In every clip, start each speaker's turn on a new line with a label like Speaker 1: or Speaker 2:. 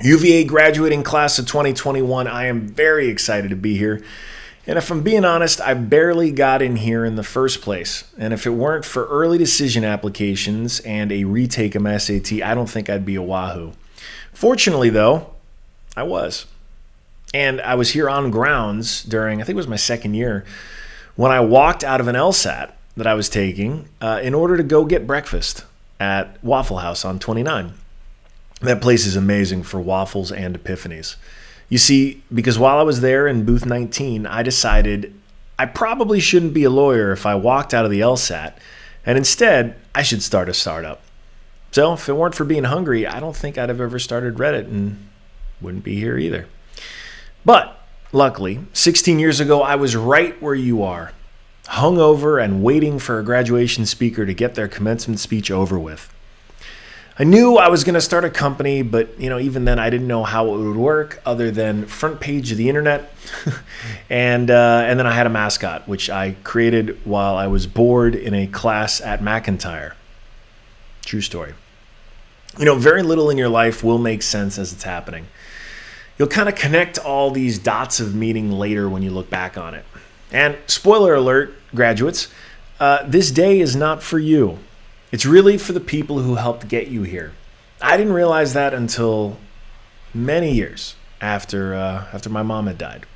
Speaker 1: UVA graduating class of 2021. I am very excited to be here. And if I'm being honest, I barely got in here in the first place. And if it weren't for early decision applications and a retake of my SAT, I don't think I'd be a Wahoo. Fortunately, though, I was. And I was here on grounds during, I think it was my second year, when I walked out of an LSAT that I was taking uh, in order to go get breakfast at Waffle House on 29. That place is amazing for waffles and epiphanies. You see, because while I was there in booth 19, I decided I probably shouldn't be a lawyer if I walked out of the LSAT, and instead, I should start a startup. So, if it weren't for being hungry, I don't think I'd have ever started Reddit and wouldn't be here either. But luckily, 16 years ago, I was right where you are, hungover and waiting for a graduation speaker to get their commencement speech over with. I knew I was going to start a company, but you know, even then I didn't know how it would work other than front page of the internet. and uh, and then I had a mascot which I created while I was bored in a class at McIntyre. True story. You know, very little in your life will make sense as it's happening. You'll kind of connect all these dots of meaning later when you look back on it. And spoiler alert, graduates, uh, this day is not for you. It's really for the people who helped get you here. I didn't realize that until many years after uh, after my mom had died.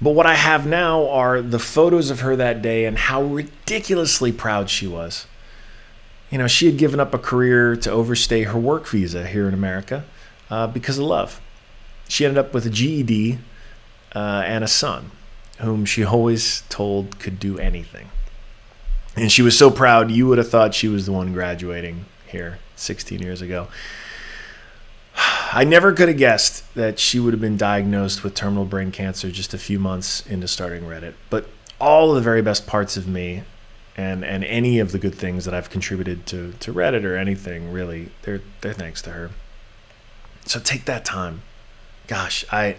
Speaker 1: But what I have now are the photos of her that day and how ridiculously proud she was. You know, she had given up a career to overstay her work visa here in America uh, because of love. She ended up with a GED uh, and a son, whom she always told could do anything and she was so proud. You would have thought she was the one graduating here 16 years ago. I never could have guessed that she would have been diagnosed with terminal brain cancer just a few months into starting Reddit. But all the very best parts of me and and any of the good things that I've contributed to to Reddit or anything really, they're they're thanks to her. So take that time. Gosh, I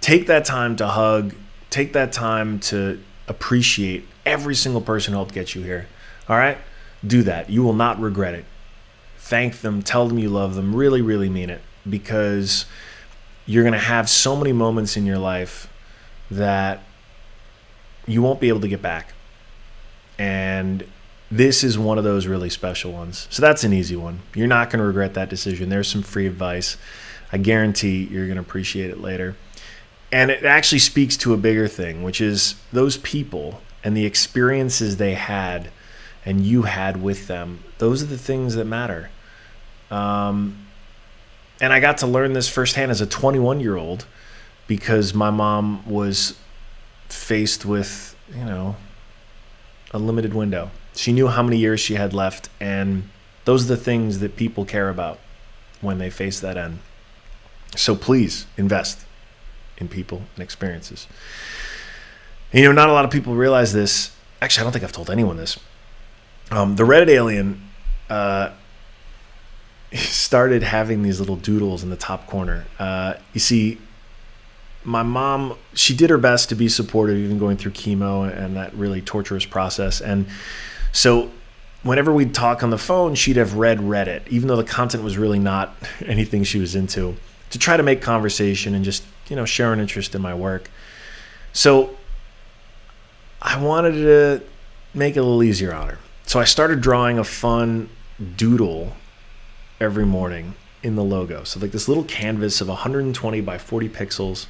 Speaker 1: take that time to hug, take that time to appreciate every single person who helped get you here. All right? Do that. You will not regret it. Thank them, tell them you love them, really, really mean it because you're going to have so many moments in your life that you won't be able to get back. And this is one of those really special ones. So that's an easy one. You're not going to regret that decision. There's some free advice. I guarantee you're going to appreciate it later. And it actually speaks to a bigger thing, which is those people and the experiences they had and you had with them. Those are the things that matter. Um, and I got to learn this firsthand as a 21 year old because my mom was faced with, you know, a limited window. She knew how many years she had left, and those are the things that people care about when they face that end. So please invest in people and experiences. You know, not a lot of people realize this. Actually, I don't think I've told anyone this. Um, the Reddit alien uh, started having these little doodles in the top corner. Uh, you see, my mom, she did her best to be supportive, even going through chemo and that really torturous process. And so whenever we'd talk on the phone, she'd have read Reddit, even though the content was really not anything she was into, to try to make conversation and just you know, share an interest in my work. So I wanted to make it a little easier on her. So I started drawing a fun doodle every morning in the logo. So like this little canvas of 120 by 40 pixels.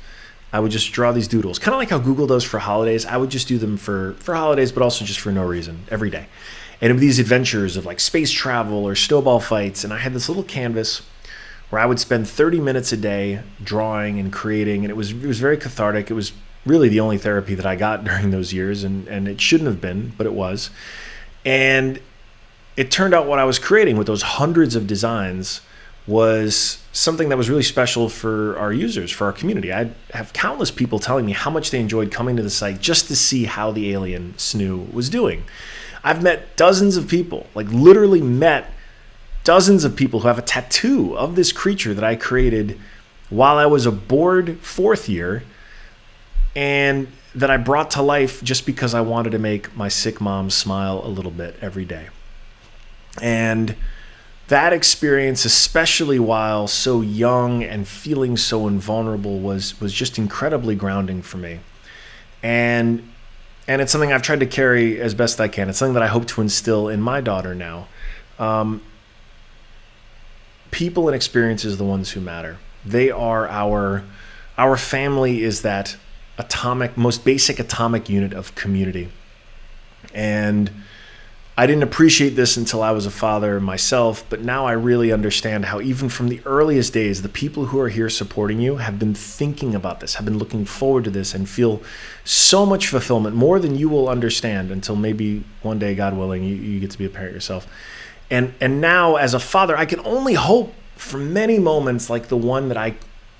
Speaker 1: I would just draw these doodles, kind of like how Google does for holidays. I would just do them for for holidays, but also just for no reason every day. And it would be these adventures of like space travel or snowball fights. And I had this little canvas where I would spend 30 minutes a day drawing and creating, and it was it was very cathartic. It was really the only therapy that I got during those years, and and it shouldn't have been, but it was. And it turned out what I was creating with those hundreds of designs was something that was really special for our users, for our community. I have countless people telling me how much they enjoyed coming to the site just to see how the alien Snoo was doing. I've met dozens of people, like literally met dozens of people who have a tattoo of this creature that I created while I was a bored fourth year and that I brought to life just because I wanted to make my sick mom smile a little bit every day. And that experience, especially while so young and feeling so invulnerable, was was just incredibly grounding for me. And and it's something I've tried to carry as best I can. It's something that I hope to instill in my daughter now. Um, people and experiences the ones who matter. They are our our family is that atomic most basic atomic unit of community. And I didn't appreciate this until I was a father myself, but now I really understand how, even from the earliest days, the people who are here supporting you have been thinking about this, have been looking forward to this, and feel so much fulfillment, more than you will understand until maybe one day, God willing, you, you get to be a parent yourself and and now as a father i can only hope for many moments like the one that i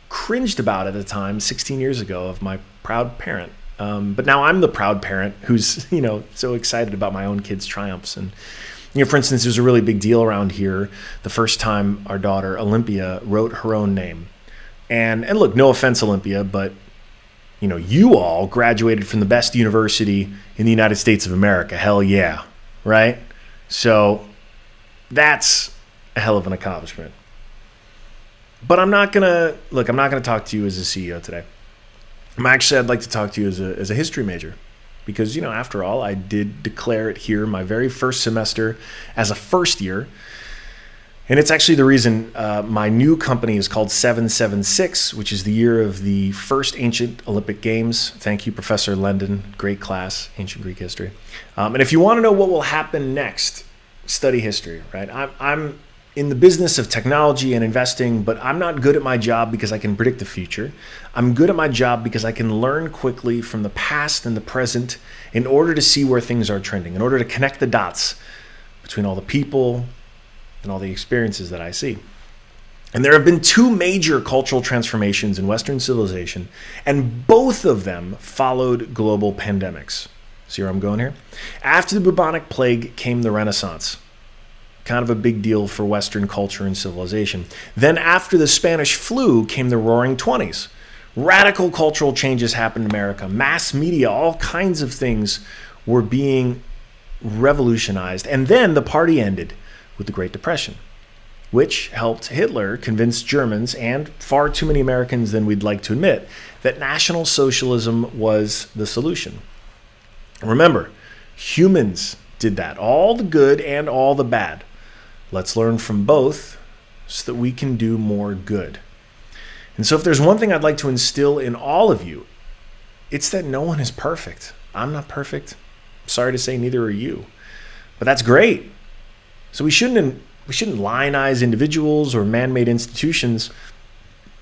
Speaker 1: cringed about at the time 16 years ago of my proud parent um, but now i'm the proud parent who's you know so excited about my own kids triumphs and you know for instance there's a really big deal around here the first time our daughter olympia wrote her own name and and look no offense olympia but you know you all graduated from the best university in the united states of america hell yeah right so that's a hell of an accomplishment. But I'm not gonna look. I'm not gonna talk to you as a CEO today. I'm actually I'd like to talk to you as a as a history major, because you know after all I did declare it here my very first semester as a first year, and it's actually the reason uh, my new company is called Seven Seven Six, which is the year of the first ancient Olympic Games. Thank you, Professor Lendon. Great class, ancient Greek history. Um, and if you want to know what will happen next study history, right? I'm, I'm in the business of technology and investing, but I'm not good at my job because I can predict the future. I'm good at my job because I can learn quickly from the past and the present in order to see where things are trending, in order to connect the dots between all the people and all the experiences that I see. And there have been two major cultural transformations in Western civilization, and both of them followed global pandemics. See where I'm going here? After the bubonic plague came the Renaissance. Kind of a big deal for Western culture and civilization. Then, after the Spanish flu, came the roaring 20s. Radical cultural changes happened in America. Mass media, all kinds of things were being revolutionized. And then the party ended with the Great Depression, which helped Hitler convince Germans and far too many Americans than we'd like to admit that National Socialism was the solution. Remember, humans did that, all the good and all the bad. Let's learn from both so that we can do more good. And so, if there's one thing I'd like to instill in all of you, it's that no one is perfect. I'm not perfect. Sorry to say, neither are you. But that's great. So we shouldn't we shouldn't lionize individuals or man-made institutions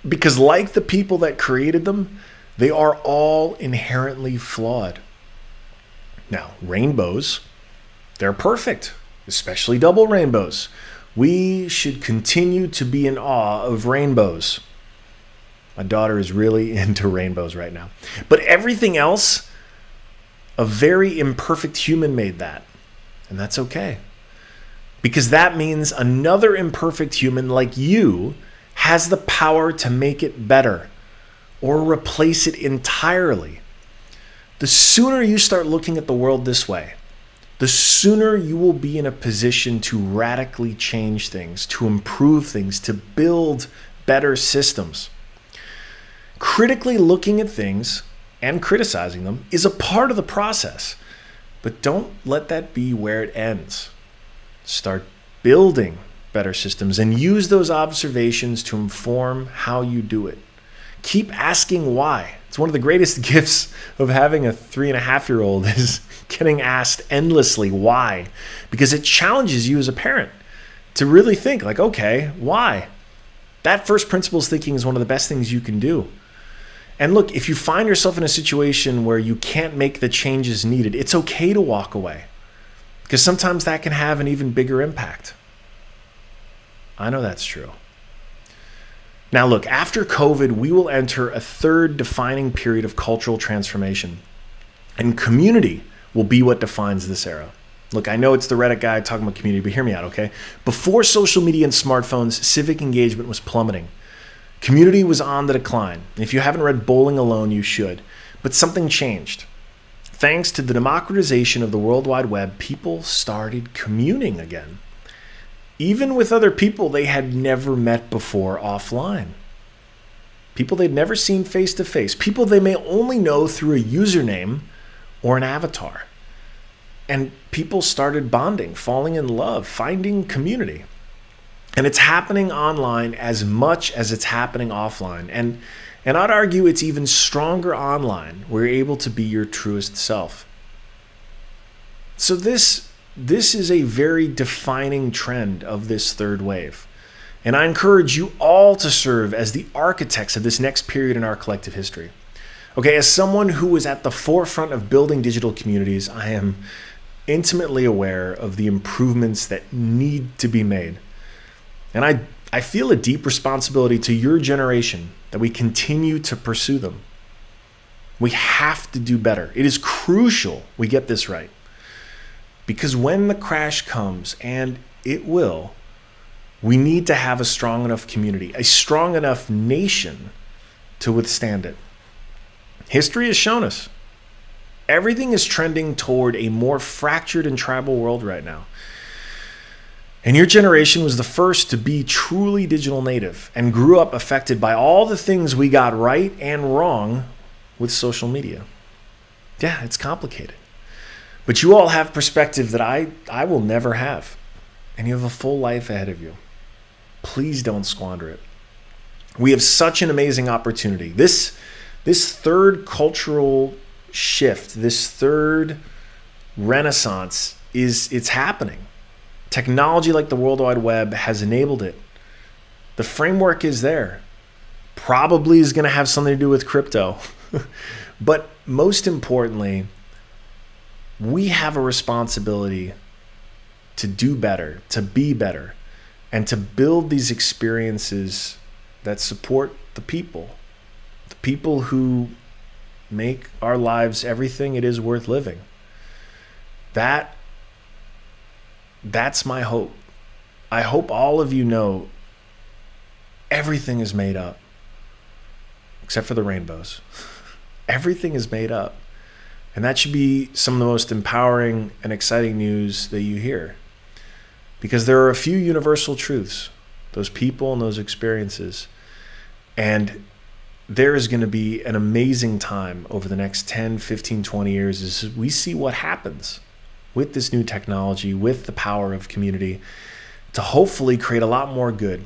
Speaker 1: because like the people that created them, they are all inherently flawed. Now, rainbows, they're perfect, especially double rainbows. We should continue to be in awe of rainbows. My daughter is really into rainbows right now. But everything else, a very imperfect human made that. And that's okay. Because that means another imperfect human like you has the power to make it better or replace it entirely. The sooner you start looking at the world this way, the sooner you will be in a position to radically change things, to improve things, to build better systems. Critically looking at things and criticizing them is a part of the process, but don't let that be where it ends. Start building better systems and use those observations to inform how you do it. Keep asking why. It's one of the greatest gifts of having a three and a half year old is getting asked endlessly why, because it challenges you as a parent to really think, like, okay, why? That first principles thinking is one of the best things you can do. And look, if you find yourself in a situation where you can't make the changes needed, it's okay to walk away because sometimes that can have an even bigger impact. I know that's true. Now, look, after COVID, we will enter a third defining period of cultural transformation, and community will be what defines this era. Look, I know it's the Reddit guy talking about community, but hear me out, okay? Before social media and smartphones, civic engagement was plummeting. Community was on the decline. If you haven't read Bowling Alone, you should. But something changed. Thanks to the democratization of the World Wide Web, people started communing again even with other people they had never met before offline. People they'd never seen face to face, people they may only know through a username or an avatar. And people started bonding, falling in love, finding community. And it's happening online as much as it's happening offline. And, and I'd argue it's even stronger online where you're able to be your truest self. So, this this is a very defining trend of this third wave. And I encourage you all to serve as the architects of this next period in our collective history. Okay, as someone who was at the forefront of building digital communities, I am intimately aware of the improvements that need to be made. And I, I feel a deep responsibility to your generation that we continue to pursue them. We have to do better. It is crucial we get this right. Because when the crash comes, and it will, we need to have a strong enough community, a strong enough nation to withstand it. History has shown us everything is trending toward a more fractured and tribal world right now. And your generation was the first to be truly digital native and grew up affected by all the things we got right and wrong with social media. Yeah, it's complicated. But you all have perspective that I, I will never have. And you have a full life ahead of you. Please don't squander it. We have such an amazing opportunity. This, this third cultural shift, this third renaissance is it's happening. Technology like the World Wide Web has enabled it. The framework is there. Probably is going to have something to do with crypto. but most importantly, we have a responsibility to do better, to be better, and to build these experiences that support the people, the people who make our lives everything it is worth living. That that's my hope. I hope all of you know everything is made up except for the rainbows. everything is made up. And that should be some of the most empowering and exciting news that you hear. Because there are a few universal truths, those people and those experiences. And there is going to be an amazing time over the next 10, 15, 20 years as we see what happens with this new technology, with the power of community to hopefully create a lot more good.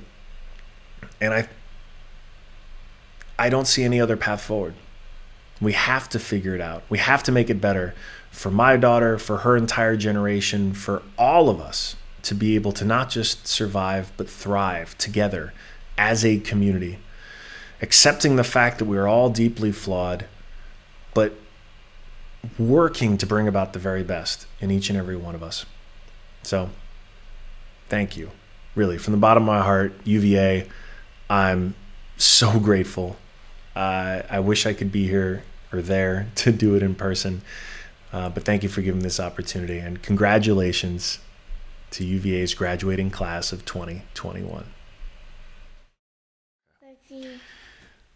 Speaker 1: And I I don't see any other path forward. We have to figure it out. We have to make it better for my daughter, for her entire generation, for all of us to be able to not just survive, but thrive together as a community. Accepting the fact that we are all deeply flawed, but working to bring about the very best in each and every one of us. So, thank you. Really, from the bottom of my heart, UVA, I'm so grateful uh, I wish I could be here or there to do it in person. Uh, but thank you for giving this opportunity and congratulations to UVA's graduating class of 2021.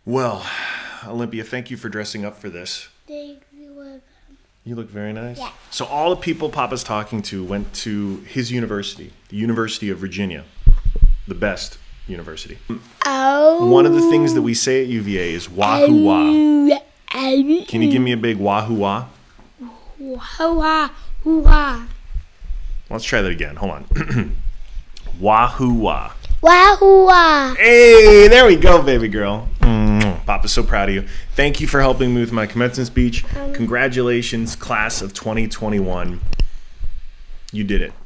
Speaker 1: Well, Olympia, thank you for dressing up for this. Thank you. You look very nice. Yeah. So all the people Papa's talking to went to his university, the University of Virginia, the best University. Oh. One of the things that we say at UVA is wahoo wah. Can you give me a big wahoo wah? Wahoo wah. Let's try that again. Hold on. wahoo wah. Wahoo wah. Hey, there we go, baby girl. Mm-hmm. Papa's so proud of you. Thank you for helping me with my commencement speech. Um, Congratulations, class of 2021. You did it.